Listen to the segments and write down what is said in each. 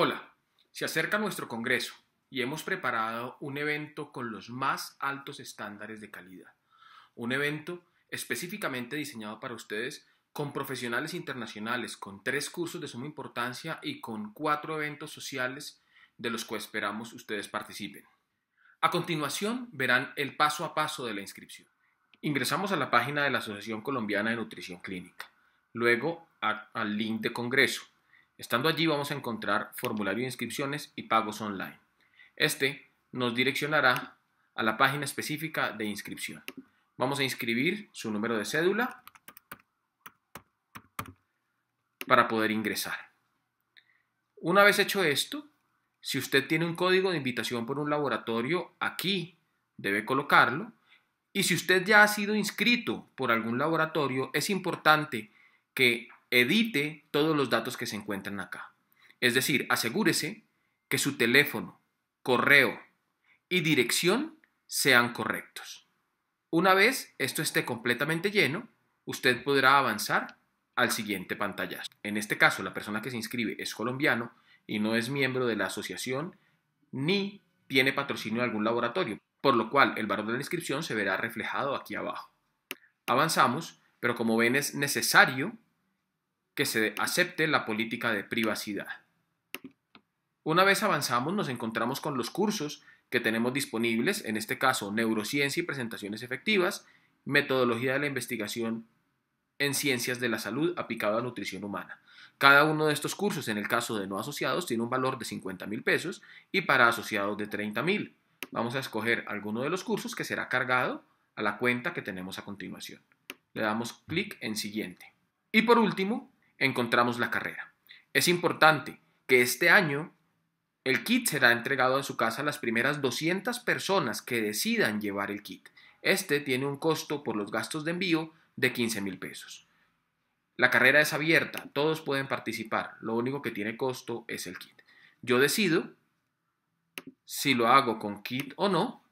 Hola, se acerca nuestro Congreso y hemos preparado un evento con los más altos estándares de calidad. Un evento específicamente diseñado para ustedes con profesionales internacionales, con tres cursos de suma importancia y con cuatro eventos sociales de los que esperamos ustedes participen. A continuación verán el paso a paso de la inscripción. Ingresamos a la página de la Asociación Colombiana de Nutrición Clínica, luego al link de Congreso Estando allí vamos a encontrar formulario de inscripciones y pagos online. Este nos direccionará a la página específica de inscripción. Vamos a inscribir su número de cédula para poder ingresar. Una vez hecho esto, si usted tiene un código de invitación por un laboratorio, aquí debe colocarlo. Y si usted ya ha sido inscrito por algún laboratorio, es importante que edite todos los datos que se encuentran acá. Es decir, asegúrese que su teléfono, correo y dirección sean correctos. Una vez esto esté completamente lleno, usted podrá avanzar al siguiente pantallazo. En este caso, la persona que se inscribe es colombiano y no es miembro de la asociación ni tiene patrocinio de algún laboratorio, por lo cual el valor de la inscripción se verá reflejado aquí abajo. Avanzamos, pero como ven es necesario que se acepte la política de privacidad. Una vez avanzamos nos encontramos con los cursos que tenemos disponibles, en este caso neurociencia y presentaciones efectivas, metodología de la investigación en ciencias de la salud aplicado a nutrición humana. Cada uno de estos cursos, en el caso de no asociados, tiene un valor de 50 mil pesos y para asociados de $30,000. mil. Vamos a escoger alguno de los cursos que será cargado a la cuenta que tenemos a continuación. Le damos clic en siguiente. Y por último, encontramos la carrera. Es importante que este año el kit será entregado a su casa a las primeras 200 personas que decidan llevar el kit. Este tiene un costo por los gastos de envío de 15 mil pesos. La carrera es abierta, todos pueden participar, lo único que tiene costo es el kit. Yo decido si lo hago con kit o no.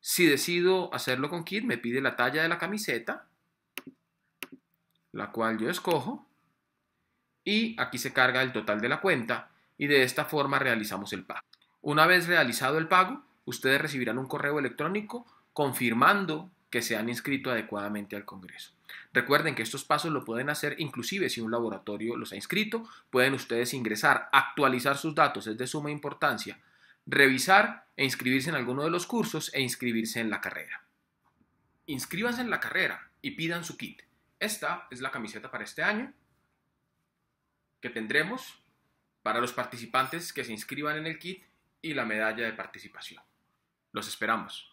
Si decido hacerlo con kit, me pide la talla de la camiseta, la cual yo escojo, y aquí se carga el total de la cuenta y de esta forma realizamos el pago. Una vez realizado el pago, ustedes recibirán un correo electrónico confirmando que se han inscrito adecuadamente al Congreso. Recuerden que estos pasos lo pueden hacer inclusive si un laboratorio los ha inscrito, pueden ustedes ingresar, actualizar sus datos, es de suma importancia, revisar e inscribirse en alguno de los cursos e inscribirse en la carrera. Inscríbanse en la carrera y pidan su kit. Esta es la camiseta para este año que tendremos para los participantes que se inscriban en el kit y la medalla de participación. Los esperamos.